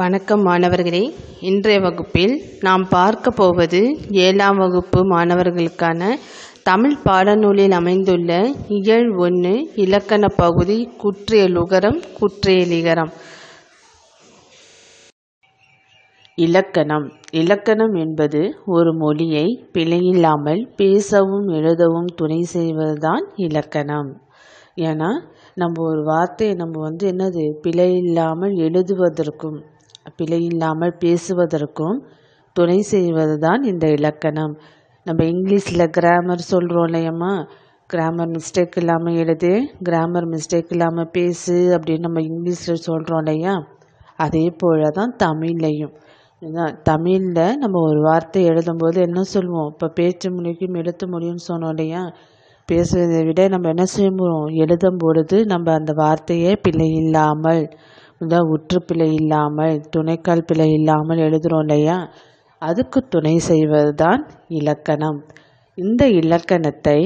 வணக்கம் மாணவர்களே இன்றைய வகுப்பில் நாம் பார்க்க போவது ஏழாம் வகுப்பு மாணவர்களுக்கான தமிழ் பாடநூலில் அமைந்துள்ள இயல் ஒன்று இலக்கண பகுதி குற்றியலுகரம் குற்றியலிகரம் இலக்கணம் இலக்கணம் என்பது ஒரு மொழியை பிழையில்லாமல் பேசவும் எழுதவும் துணை செய்வதுதான் இலக்கணம் ஏன்னா நம்ம ஒரு வார்த்தையை நம்ம வந்து என்னது பிழை இல்லாமல் எழுதுவதற்கும் பிழையில்லாமல் பேசுவதற்கும் துணை செய்வது தான் இந்த இலக்கணம் நம்ம இங்கிலீஷில் கிராமர் சொல்கிறோம் இல்லையம்மா கிராமர் மிஸ்டேக் இல்லாமல் எழுது கிராமர் மிஸ்டேக் இல்லாமல் பேசு அப்படின்னு நம்ம இங்கிலீஷில் சொல்கிறோம் இல்லையா அதே போல் தான் தமிழ்லையும் தமிழில் நம்ம ஒரு வார்த்தை எழுதும்போது என்ன சொல்லுவோம் இப்போ பேச்சு மொழிக்கும் எழுத்து மொழியும்னு சொன்னோம் இல்லையா பேசுவதை விட நம்ம என்ன செய்வோம் எழுதும் பொழுது நம்ம அந்த வார்த்தையை பிழை இல்லாமல் இந்த உற்று பிழை இல்லாமல் துணைக்கால் பிழை இல்லாமல் எழுதுகிறோம் இல்லையா அதுக்கு துணை செய்வது தான் இலக்கணம் இந்த இலக்கணத்தை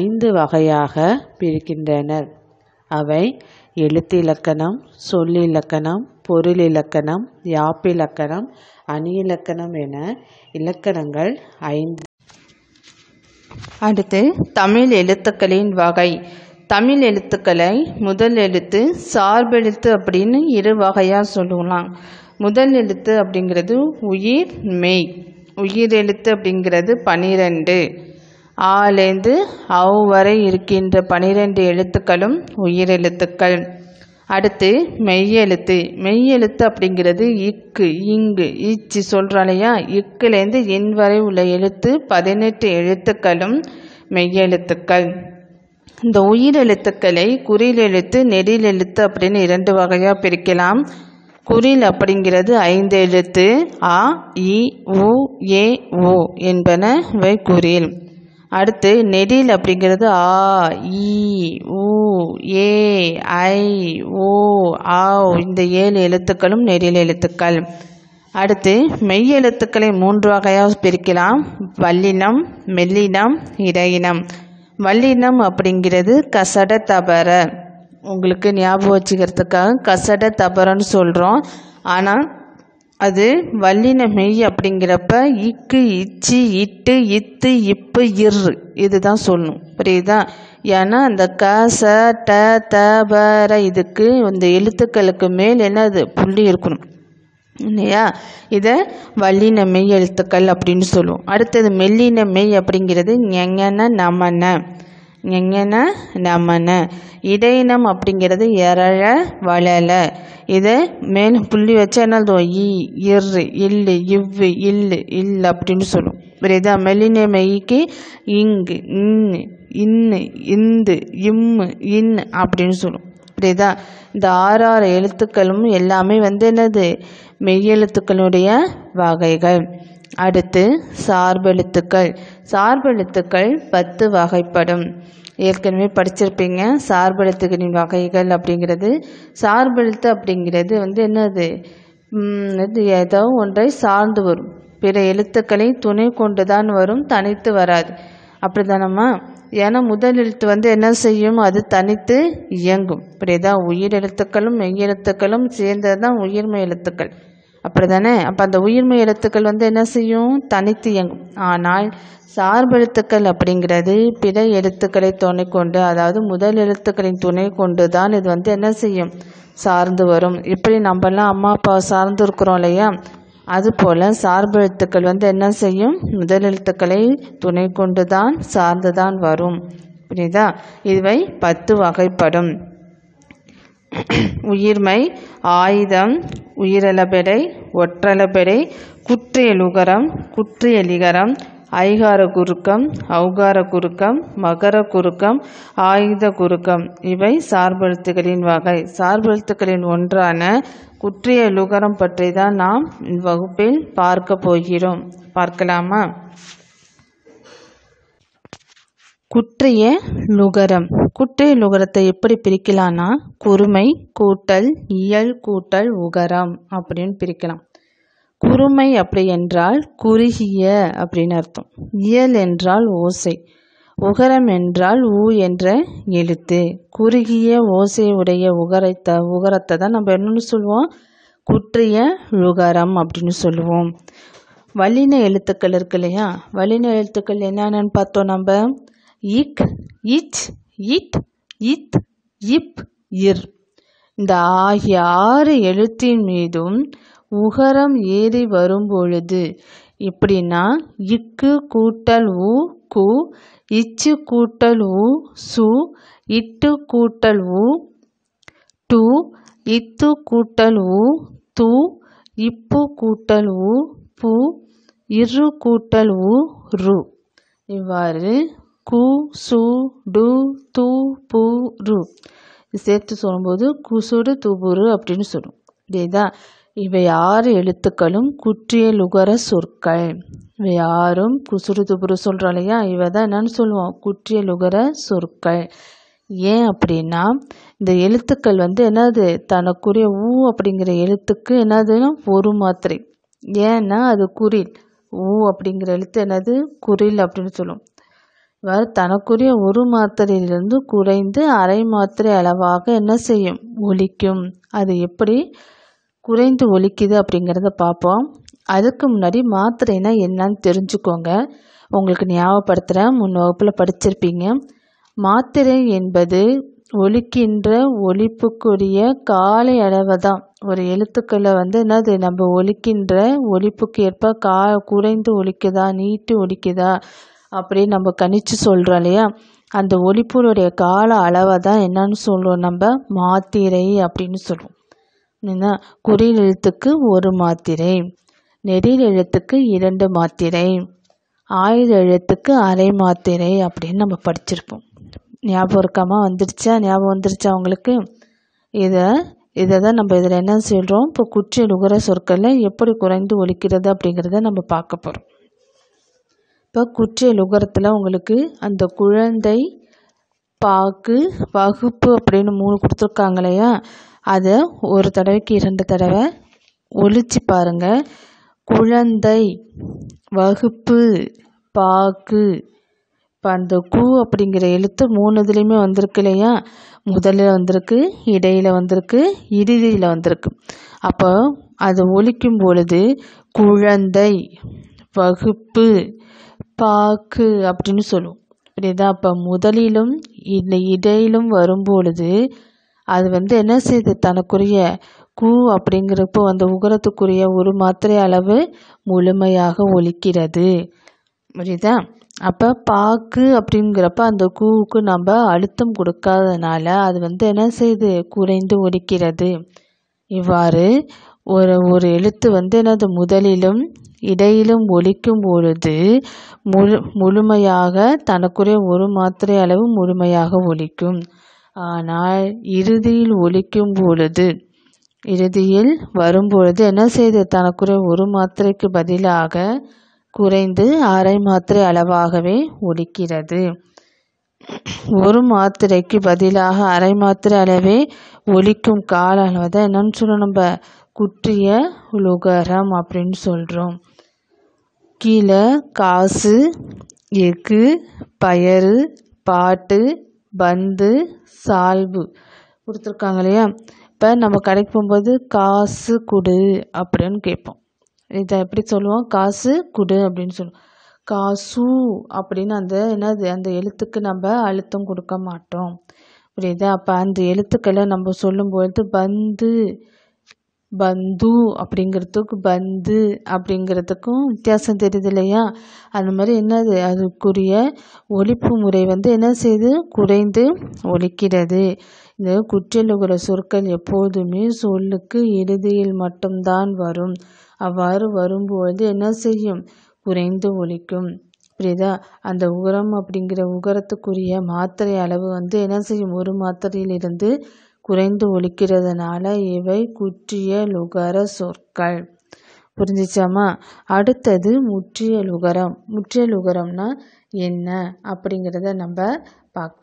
ஐந்து வகையாக பிரிக்கின்றனர் அவை எழுத்திலக்கணம் சொல்லிலக்கணம் பொருள் இலக்கணம் யாப்பிலக்கணம் அணியிலக்கணம் என இலக்கணங்கள் ஐந்து அடுத்து தமிழ் எழுத்துக்களின் வகை தமிழ் எழுத்துக்களை முதல் எழுத்து சார்பெழுத்து அப்படின்னு இரு வகையாக சொல்லலாம் முதல் எழுத்து அப்படிங்கிறது உயிர் மெய் உயிர் எழுத்து அப்படிங்கிறது பனிரெண்டு ஆலேந்து அவ் வரை இருக்கின்ற பனிரெண்டு எழுத்துக்களும் உயிர் எழுத்துக்கள் அடுத்து மெய்யெழுத்து மெய்யெழுத்து அப்படிங்கிறது இக்கு இங்கு ஈச்சி சொல்கிறாலையா இக்குலேருந்து இன் வரை உள்ள எழுத்து பதினெட்டு எழுத்துக்களும் மெய்யெழுத்துக்கள் இந்த உயிர் எழுத்துக்களை குறில் எழுத்து நெடில் எழுத்து அப்படின்னு இரண்டு வகையாக பிரிக்கலாம் குறில் அப்படிங்கிறது ஐந்து எழுத்து ஆ இ உ ஏ உ என்பன இவை குறில் அடுத்து நெடில் அப்படிங்கிறது ஆ இ உ ஏ ஐ ஓ ஆ இந்த ஏழு எழுத்துக்களும் நெடில் எழுத்துக்கள் அடுத்து மெய் எழுத்துக்களை மூன்று வகையாக பிரிக்கலாம் வல்லினம் மெல்லினம் இடையினம் வல்லினம் அப்படிங்கிறது கசட தபர உங்களுக்கு ஞாபகம் வச்சுக்கிறதுக்காக கசட தபரன்னு சொல்கிறோம் ஆனால் அது வல்லின மெய் அப்படிங்கிறப்ப இக்கு இச்சி இட்டு இத்து இப்பு இர் இதுதான் சொல்லணும் புரியுதா ஏன்னா அந்த க ச ட த பர இதுக்கு இந்த எழுத்துக்களுக்கு மேல் என்னது புள்ளி இருக்கணும் இல்லையா இதை வல்லின மெய் எழுத்துக்கள் அப்படின்னு சொல்லுவோம் அடுத்தது மெல்லின மெய் அப்படிங்கிறது ஞெங்கன நமன ஞெங்கன நமன இடையினம் அப்படிங்கிறது எரழ வளல இது மேல் புள்ளி வச்சா என்ன ஈ இரு இல்லு இவ்வு இல்லு இல் அப்படின்னு சொல்லுவோம் புரியுதா மெல்லின மெய்க்கு இங்கு இன்னு இன்னு இந்து இம்மு இன் அப்படின்னு சொல்லுவோம் இப்படி தான் இந்த ஆறு ஆறு எழுத்துக்களும் எல்லாமே வந்து என்னது மெய்யெழுத்துக்களுடைய வகைகள் அடுத்து சார்பெழுத்துக்கள் சார்பெழுத்துக்கள் பத்து வகைப்படும் ஏற்கனவே படிச்சிருப்பீங்க சார்பெழுத்துகளின் வகைகள் அப்படிங்கிறது சார்பெழுத்து அப்படிங்கிறது வந்து என்னது இது ஏதோ ஒன்றை சார்ந்து வரும் பிற எழுத்துக்களை துணை கொண்டு தான் வரும் தனித்து வராது அப்படி தானம்மா ஏன்னா முதல் எழுத்து வந்து என்ன செய்யும் அது தனித்து இயங்கும் இப்படி தான் உயிர் எழுத்துக்களும் மெய் எழுத்துக்களும் சேர்ந்தது தான் உயிர்மை எழுத்துக்கள் அப்படி தானே அப்போ அந்த உயிர்மை எழுத்துக்கள் வந்து என்ன செய்யும் தனித்து இயங்கும் ஆனால் சார்பு எழுத்துக்கள் அப்படிங்கிறது பிற எழுத்துக்களை துணை கொண்டு அதாவது முதல் எழுத்துக்களின் துணை கொண்டு தான் இது வந்து என்ன செய்யும் சார்ந்து வரும் இப்படி நம்மலாம் அம்மா அப்பா சார்ந்து இருக்கிறோம் இல்லையா அதுபோல் சார்பு எழுத்துக்கள் வந்து என்ன செய்யும் முதல் எழுத்துக்களை துணை கொண்டு தான் சார்ந்து தான் வரும் புரியுதா இவை பத்து வகைப்படும் உயிர்மை ஆயுதம் உயிரளபெடை ஒற்றளபெடை குற்றியலுகரம் குற்றியலிகரம் ஐகார குறுக்கம் ஔகார குறுக்கம் மகர குறுக்கம் ஆயுத குறுக்கம் இவை சார்பெழுத்துகளின் வகை சார்பெழுத்துக்களின் ஒன்றான குற்றிய லுகரம் பற்றி தான் நாம் இவ்வகுப்பில் பார்க்க போகிறோம் பார்க்கலாமா குற்றிய லுகரம் குற்றிய லுகரத்தை எப்படி பிரிக்கலான்னா குறுமை கூட்டல் இயல் கூட்டல் உகரம் அப்படின்னு பிரிக்கலாம் குறுமை அப்படி என்றால் குறுகிய அப்படின்னு அர்த்தம் இயல் என்றால் ஓசை உகரம் என்றால் ஊ என்ற எழுத்து குறுகிய ஓசை உடைய உகரத்தை உகரத்தை தான் நம்ம என்னென்னு சொல்லுவோம் குற்றிய உகரம் அப்படின்னு சொல்லுவோம் வலின எழுத்துக்கள் இருக்கு இல்லையா வலின எழுத்துக்கள் என்னென்னு பார்த்தோம் நம்ம இக் இச் இட் இத் இப் இர் இந்த ஆகிய ஆறு எழுத்தின் மீதும் உகரம் ஏறி வரும்பொழுது எப்படின்னா இக்கு கூட்டல் உ கு இச்சு கூட்டல் உ சு இட்டு கூட்டல் உ டு இத்து கூட்டல் உ து இப்பு கூட்டல் உ பு இரு கூட்டல் உ ரு இவ்வாறு கு சு டு து பு ரு சேர்த்து சொல்லும்போது குசுடு துபுரு அப்படின்னு சொல்லும் இதேதான் இவை ஆறு எழுத்துக்களும் குற்றிய லுகர சொற்கள் இவை யாரும் குசுறு துப்புறு சொல்கிறோம் இல்லையா இவை தான் என்னன்னு சொல்லுவோம் குற்றிய லுகர சொற்கள் ஏன் அப்படின்னா இந்த எழுத்துக்கள் வந்து என்னது தனக்குரிய ஊ அப்படிங்கிற எழுத்துக்கு என்னதுன்னா ஒரு மாத்திரை ஏன்னா அது குரில் ஊ அப்படிங்கிற எழுத்து என்னது குரில் அப்படின்னு சொல்லும் இவ்வாறு தனக்குரிய ஒரு மாத்திரையிலிருந்து குறைந்து அரை மாத்திரை அளவாக என்ன செய்யும் ஒலிக்கும் அது எப்படி குறைந்து ஒலிக்குது அப்படிங்கிறத பார்ப்போம் அதுக்கு முன்னாடி மாத்திரைனா என்னன்னு தெரிஞ்சுக்கோங்க உங்களுக்கு ஞாபகப்படுத்துகிறேன் முன் வகுப்பில் படிச்சிருப்பீங்க மாத்திரை என்பது ஒலிக்கின்ற ஒழிப்புக்குரிய காலை அளவை தான் ஒரு எழுத்துக்களை வந்து என்னது நம்ம ஒழிக்கின்ற ஒழிப்புக்கு ஏற்ப கா குறைந்து ஒழிக்குதா நீட்டு ஒழிக்குதா அப்படின்னு நம்ம கணிச்சு சொல்கிறோம் இல்லையா அந்த ஒழிப்புடைய கால அளவை தான் என்னன்னு சொல்லுவோம் நம்ம மாத்திரை அப்படின்னு சொல்லுவோம் என்ன குறில் எழுத்துக்கு ஒரு மாத்திரை நெடில் எழுத்துக்கு இரண்டு மாத்திரை ஆயுத எழுத்துக்கு அரை மாத்திரை அப்படின்னு நம்ம படிச்சிருப்போம் ஞாபகம் இருக்காமல் வந்துருச்சா ஞாபகம் வந்துருச்சா அவங்களுக்கு இதை இதை தான் நம்ம இதில் என்ன சொல்கிறோம் இப்போ குற்றி நுகர சொற்களில் எப்படி குறைந்து ஒழிக்கிறது அப்படிங்கிறத நம்ம பார்க்க போகிறோம் இப்போ குற்றிய லுகரத்தில் உங்களுக்கு அந்த குழந்தை பாக்கு வகுப்பு அப்படின்னு மூணு கொடுத்துருக்காங்க இல்லையா அதை ஒரு தடவைக்கு இரண்டு தடவை ஒழிச்சு பாருங்கள் குழந்தை வகுப்பு பாக்கு இப்போ அந்த கூ அப்படிங்கிற எழுத்து மூணு இதுலேயுமே வந்திருக்கு இல்லையா முதலில் வந்திருக்கு இடையில் வந்திருக்கு இறுதியில் வந்திருக்கு அப்போ அது ஒழிக்கும் பொழுது குழந்தை வகுப்பு பாக்கு அப்படின்னு சொல்லுவோம் அப்படிதான் அப்போ முதலிலும் இந்த இடையிலும் வரும்பொழுது அது வந்து என்ன செய்து தனக்குரிய கூ அப்படிங்கிறப்போ அந்த உகரத்துக்குரிய ஒரு மாத்திரை அளவு முழுமையாக ஒலிக்கிறது புரியுதா அப்போ பாக்கு அப்படிங்கிறப்ப அந்த கூவுக்கு நம்ம அழுத்தம் கொடுக்காதனால அது வந்து என்ன செய்யுது குறைந்து ஒலிக்கிறது இவ்வாறு ஒரு ஒரு எழுத்து வந்து எனது முதலிலும் இடையிலும் ஒலிக்கும் பொழுது முழு முழுமையாக தனக்குரிய ஒரு மாத்திரை அளவு முழுமையாக ஒலிக்கும் ஆனால் இறுதியில் ஒழிக்கும் பொழுது இறுதியில் வரும்பொழுது என்ன செய்து தனக்குரிய ஒரு மாத்திரைக்கு பதிலாக குறைந்து அரை மாத்திரை அளவாகவே ஒழிக்கிறது ஒரு மாத்திரைக்கு பதிலாக அரை மாத்திரை அளவே ஒழிக்கும் கால அளவு என்னன்னு நம்ம குற்றிய உலுகரம் அப்படின்னு சொல்கிறோம் கீழே காசு எக்கு பயறு பாட்டு பந்து சால்பு கொடுத்துருக்காங்க இல்லையா இப்போ நம்ம கடைக்கு போகும்போது காசு கொடு அப்படின்னு கேட்போம் இதை எப்படி சொல்லுவோம் காசு கொடு அப்படின்னு சொல்லுவோம் காசு அப்படின்னு அந்த என்னது அந்த எழுத்துக்கு நம்ம அழுத்தம் கொடுக்க மாட்டோம் புரியுது அப்போ அந்த எழுத்துக்களை நம்ம சொல்லும்பொழுது பந்து பந்து அப்படிங்கிறதுக்கு பந்து அப்படிங்கிறதுக்கும் வித்தியாசம் தெரியுது இல்லையா அந்த மாதிரி என்னது அதுக்குரிய ஒழிப்பு முறை வந்து என்ன செய்யுது குறைந்து ஒழிக்கிறது இந்த குற்றியலுகிற சொற்கள் எப்போதுமே சொல்லுக்கு இறுதியில் மட்டும்தான் வரும் அவ்வாறு வரும்பொழுது என்ன செய்யும் குறைந்து ஒழிக்கும் புரியுதா அந்த உரம் அப்படிங்கிற உகரத்துக்குரிய மாத்திரை அளவு வந்து என்ன செய்யும் ஒரு மாத்திரையிலிருந்து குறைந்து ஒழிக்கிறதுனால இவை குற்றிய லுகர சொற்கள் புரிஞ்சிச்சாமா அடுத்தது முற்றிய லுகரம் முற்றிய லுகரம்னா என்ன அப்படிங்கிறத நம்ம பார்க்க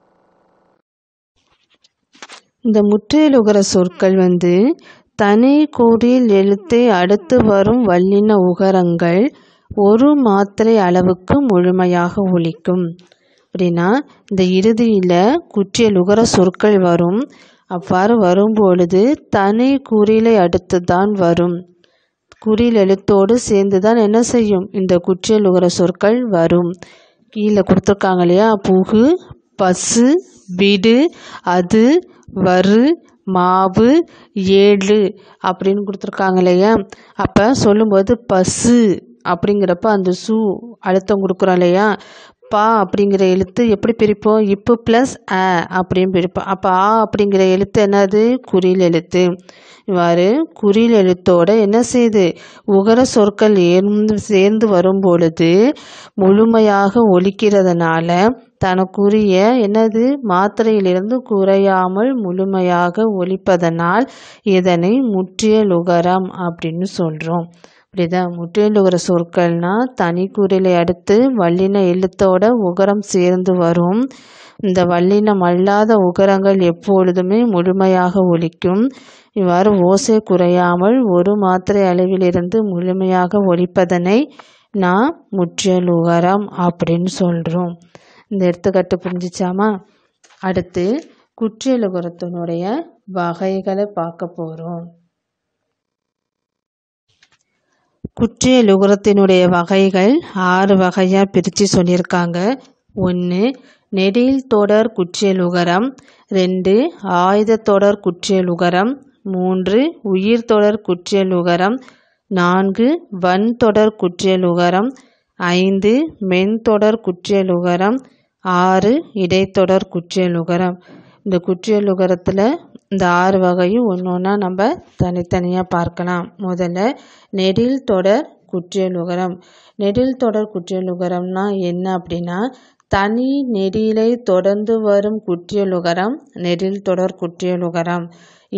இந்த முற்றிய லுகர சொற்கள் வந்து தனி கூறில் எழுத்தை அடுத்து வரும் வல்லின உகரங்கள் ஒரு மாத்திரை அளவுக்கு முழுமையாக ஒழிக்கும் அப்படின்னா இந்த இறுதியில் குற்றிய லுகர சொற்கள் வரும் அவ்வாறு வரும்பொழுது தனி குறிலை தான் வரும் குறில் எழுத்தோடு சேர்ந்து தான் என்ன செய்யும் இந்த உகர சொற்கள் வரும் கீழே கொடுத்துருக்காங்க இல்லையா புகு பசு விடு அது வரு மாவு ஏழு அப்படின்னு கொடுத்துருக்காங்க இல்லையா அப்போ சொல்லும்போது பசு அப்படிங்கிறப்ப அந்த சு அழுத்தம் கொடுக்குறோம் இல்லையா பா அப்படிங்கிற எழுத்து எப்படி பிரிப்போம் இப்பு ப்ளஸ் அ அப்படின்னு பிரிப்போம் அப்போ ஆ அப்படிங்கிற எழுத்து என்னது குறியில் எழுத்து இவ்வாறு குறியில் எழுத்தோடு என்ன செய்து உகர சொற்கள் ஏர்ந்து சேர்ந்து வரும் பொழுது முழுமையாக ஒழிக்கிறதுனால தனக்குரிய என்னது மாத்திரையிலிருந்து குறையாமல் முழுமையாக ஒழிப்பதனால் இதனை முற்றிய லுகரம் அப்படின்னு சொல்கிறோம் இப்படிதான் முற்றிலுகிற சொற்கள்னால் தனி குறிலை அடுத்து வல்லின எழுத்தோட உகரம் சேர்ந்து வரும் இந்த வல்லினம் அல்லாத உகரங்கள் எப்பொழுதுமே முழுமையாக ஒலிக்கும் இவ்வாறு ஓசை குறையாமல் ஒரு மாத்திரை அளவிலிருந்து முழுமையாக ஒலிப்பதனை நான் முற்றியல் உகரம் அப்படின்னு சொல்கிறோம் இந்த எடுத்துக்கட்டு புரிஞ்சிச்சாமா அடுத்து குற்றியலுகரத்தினுடைய வகைகளை பார்க்க போகிறோம் குற்றியலுகரத்தினுடைய வகைகள் ஆறு வகையாக பிரித்து சொல்லியிருக்காங்க ஒன்று நெடில் தொடர் குற்றியலுகரம் ரெண்டு ஆயுத தொடர் குற்றியலுகரம் மூன்று உயிர் தொடர் குற்றியலுகரம் நான்கு வன் தொடர் குற்றியலுகரம் ஐந்து மென்தொடர் குற்றியலுகரம் ஆறு இடைத்தொடர் குற்றியலுகரம் இந்த குற்றியலுகரத்தில் இந்த ஆறு வகையும் ஒன்று ஒன்றா நம்ம தனித்தனியாக பார்க்கலாம் முதல்ல நெடில் தொடர் குற்றியல் உகரம் நெடில் தொடர் குற்றியல் உகரம்னா என்ன அப்படின்னா தனி நெடிலை தொடர்ந்து வரும் குற்றியல் உகரம் நெடில் தொடர் குற்றியல் உகரம்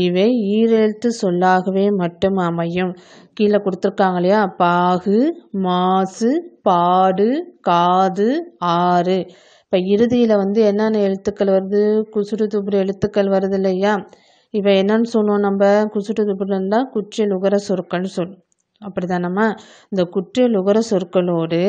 இவை ஈரெழுத்து சொல்லாகவே மட்டும் அமையும் கீழே கொடுத்துருக்காங்க இல்லையா பாகு மாசு பாடு காது ஆறு இப்போ இறுதியில் வந்து என்னென்ன எழுத்துக்கள் வருது குசுறு துபுறு எழுத்துக்கள் வருது இல்லையா இப்போ என்னன்னு சொன்னோம் நம்ம குசுட்டு துப்புட்டு இருந்தால் குற்றிய நுகர சொற்கள்னு சொல் அப்படி தானம்மா இந்த குற்றிய நுகர சொற்களோடு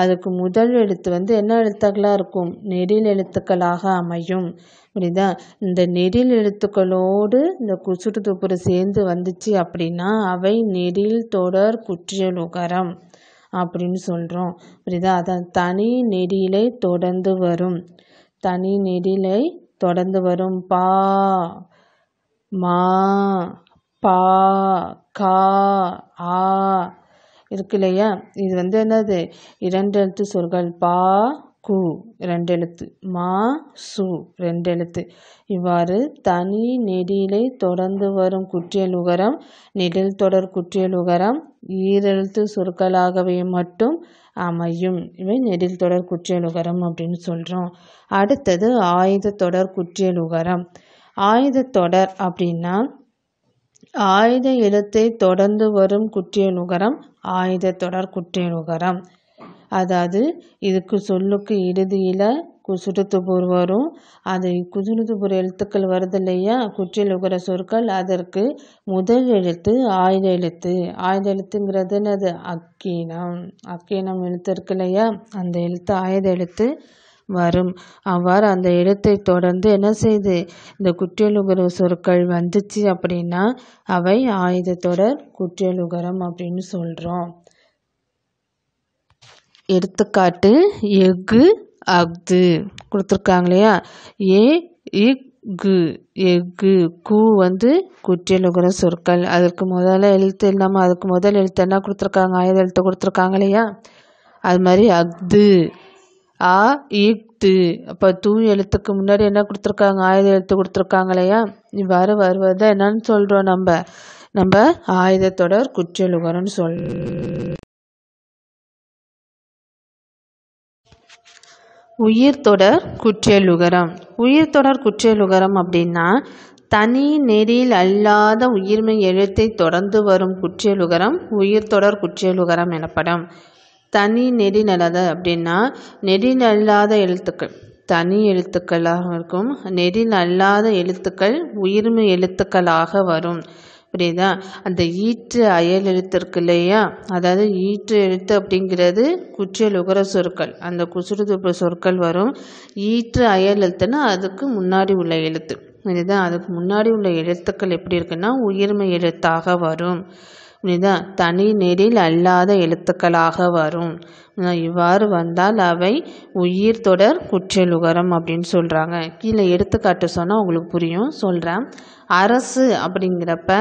அதுக்கு முதல் எழுத்து வந்து என்ன எழுத்துக்களாக இருக்கும் நெடில் எழுத்துக்களாக அமையும் புரியுதா இந்த நெடில் எழுத்துக்களோடு இந்த குசுட்டு துப்புரை சேர்ந்து வந்துச்சு அப்படின்னா அவை நெடில் தொடர் குற்றிய நுகரம் அப்படின்னு சொல்கிறோம் புரியுதா அதான் தனி நெடிலை தொடர்ந்து வரும் தனி நெடிலை தொடர்ந்து வரும் பா மா பா கா ஆ இருக்கு இல்லையா இது வந்து என்னது இரண்டு எழுத்து சொற்கள் பா கு ரெண்டு எழுத்து மா சு ரெண்டு எழுத்து இவ்வாறு தனி நெடிலை தொடர்ந்து வரும் குற்றியல் உகரம் நெடில் தொடர் குற்றியல் உகரம் ஈரெழுத்து சொற்களாகவே மட்டும் அமையும் இவை நெடில் தொடர் குற்றியல் உகரம் அப்படின்னு சொல்கிறோம் அடுத்தது ஆயுத தொடர் குற்றியல் உகரம் ஆயுதத்தொடர் அப்படின்னா ஆயுத எழுத்தை தொடர்ந்து வரும் குற்றிய தொடர் ஆயுதத்தொடர் நுகரம் அதாவது இதுக்கு சொல்லுக்கு இறுதியில் குசுடுத்துபூர் வரும் அது குசுடுத்துபூர் எழுத்துக்கள் வருது இல்லையா நுகர சொற்கள் அதற்கு முதல் எழுத்து ஆயுத எழுத்து ஆயுத எழுத்துங்கிறது என்னது அக்கீனம் அக்கீனம் எழுத்து இருக்கு இல்லையா அந்த எழுத்து ஆயுத எழுத்து வரும் அவ்வாறு அந்த இடத்தை தொடர்ந்து என்ன செய்து இந்த குற்றியலுகர சொற்கள் வந்துச்சு அப்படின்னா அவை ஆயுதத்தொடர் குற்றியலுகரம் அப்படின்னு சொல்கிறோம் எடுத்துக்காட்டு எஃகு அஃது கொடுத்துருக்காங்க இல்லையா ஏ இஃகு எஃகு கு வந்து குற்றியலுகர சொற்கள் அதற்கு முதல்ல எழுத்து இல்லாமல் அதுக்கு முதல் எழுத்து என்ன கொடுத்துருக்காங்க ஆயுத எழுத்து கொடுத்துருக்காங்க இல்லையா அது மாதிரி அஃது ஆ ஈத்து அப்போ தூ எழுத்துக்கு முன்னாடி என்ன கொடுத்துருக்காங்க ஆயுத எழுத்து கொடுத்துருக்காங்க இல்லையா இவ்வாறு வருவதை என்னன்னு சொல்கிறோம் நம்ம நம்ம ஆயுதத்தோட ஒரு குற்றெழுகரம்னு சொல் உயிர்தொடர் குற்றெழுகரம் உயிர்தொடர் குற்றலுகரம் அப்படின்னா தனி நெறியில் அல்லாத உயிர்மை எழுத்தை தொடர்ந்து வரும் குற்றெழுகரம் உயிர்தொடர் குற்றலுகரம் எனப்படும் தனி நெறி நில்லாத அப்படின்னா நெறி நல்லாத எழுத்துக்கள் தனி எழுத்துக்களாக இருக்கும் நெறி நல்லாத எழுத்துக்கள் உயிர்மை எழுத்துக்களாக வரும் புரியுதா அந்த ஈற்று அயல் எழுத்து இருக்கு இல்லையா அதாவது ஈற்று எழுத்து அப்படிங்கிறது குற்றியல் உகர சொற்கள் அந்த குசுறுதுப்பு சொற்கள் வரும் ஈற்று அயல் எழுத்துன்னா அதுக்கு முன்னாடி உள்ள எழுத்து இதுதான் அதுக்கு முன்னாடி உள்ள எழுத்துக்கள் எப்படி இருக்குன்னா உயிர்மை எழுத்தாக வரும் இதுதான் தனி நெறில் அல்லாத எழுத்துக்களாக வரும் இவ்வாறு வந்தால் அவை உயிர் தொடர் குற்றலுகரம் அப்படின்னு சொல்கிறாங்க கீழே எடுத்துக்காட்டு சொன்னால் உங்களுக்கு புரியும் சொல்கிறேன் அரசு அப்படிங்கிறப்ப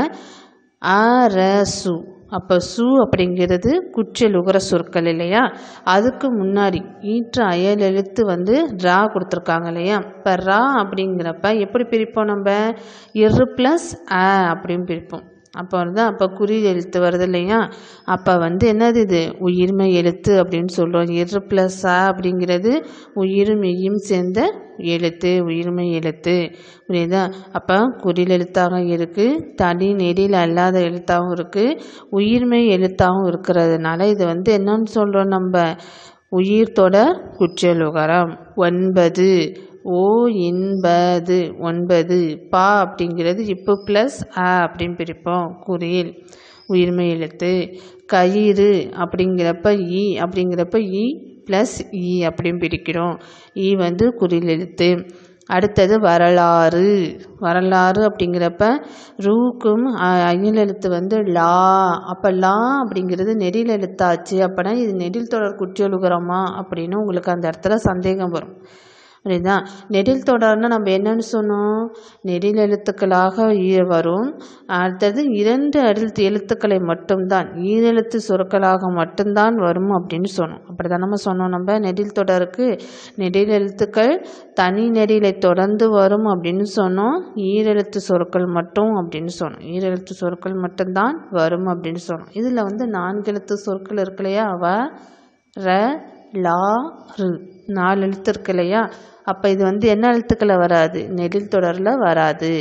அரசு அப்போ சு அப்படிங்கிறது உகர சொற்கள் இல்லையா அதுக்கு முன்னாடி ஈற்று அயல் எழுத்து வந்து ரா கொடுத்துருக்காங்க இல்லையா இப்போ ரா அப்படிங்கிறப்ப எப்படி பிரிப்போம் நம்ம இரு ப்ளஸ் அ அப்படின்னு பிரிப்போம் அப்போ வந்து அப்போ குறி எழுத்து வருது இல்லையா அப்போ வந்து என்னது இது உயிர்மை எழுத்து அப்படின்னு சொல்கிறோம் இரு ப்ளஸ் ஆ அப்படிங்கிறது உயிரும் மெய்யும் சேர்ந்த எழுத்து உயிர்மை எழுத்து புரியுதா அப்போ குறில் எழுத்தாக இருக்குது தனி நெறியில் அல்லாத எழுத்தாகவும் இருக்குது உயிர்மை எழுத்தாகவும் இருக்கிறதுனால இது வந்து என்னன்னு சொல்கிறோம் நம்ம உயிர் தொடர் குற்றலுகரம் ஒன்பது ஓ என்பது ஒன்பது பா அப்படிங்கிறது இப்போ ப்ளஸ் அ அப்படின்னு பிரிப்போம் குறியில் உயிர்மை எழுத்து கயிறு அப்படிங்கிறப்ப இ அப்படிங்கிறப்ப இ ப்ளஸ் இ அப்படின்னு பிரிக்கிறோம் இ வந்து குறியில் எழுத்து அடுத்தது வரலாறு வரலாறு அப்படிங்கிறப்ப ரூக்கும் அயில் எழுத்து வந்து லா அப்போ லா அப்படிங்கிறது நெடில் எழுத்தாச்சு அப்போனா இது நெடில் தொடர் குற்றி அப்படின்னு உங்களுக்கு அந்த இடத்துல சந்தேகம் வரும் அப்படிதான் நெடில் தொடர்னா நம்ம என்னன்னு சொன்னோம் நெடில் எழுத்துக்களாக வரும் அடுத்தது இரண்டு எழுத்து எழுத்துக்களை மட்டும்தான் ஈரெழுத்து சொற்களாக மட்டும்தான் வரும் அப்படின்னு சொன்னோம் அப்படி தான் நம்ம சொன்னோம் நம்ம நெடில் தொடருக்கு நெடில் எழுத்துக்கள் தனி நெடிலை தொடர்ந்து வரும் அப்படின்னு சொன்னோம் ஈரெழுத்து சொற்கள் மட்டும் அப்படின்னு சொன்னோம் ஈரெழுத்து சொற்கள் மட்டும்தான் வரும் அப்படின்னு சொன்னோம் இதில் வந்து நான்கு எழுத்து சொற்கள் இருக்கலையா அவ ர லா ரு நாலு எழுத்து இருக்கு இல்லையா அப்போ இது வந்து என்ன எழுத்துக்களை வராது நெடில் தொடரில் வராது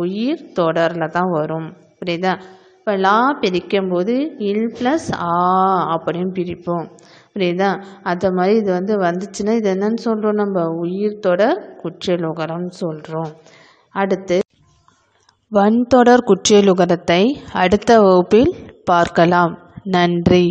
உயிர் தொடரில் தான் வரும் புரியுதா இப்போ லா பிரிக்கும் போது இல் ப்ளஸ் ஆ அப்படின்னு பிரிப்போம் புரியுதா அது மாதிரி இது வந்து வந்துச்சுன்னா இது என்னன்னு சொல்கிறோம் நம்ம உயிர் தொடர் குற்றியலுகரம்னு சொல்கிறோம் அடுத்து வன்தொடர் குற்றியலுகரத்தை அடுத்த வகுப்பில் பார்க்கலாம் நன்றி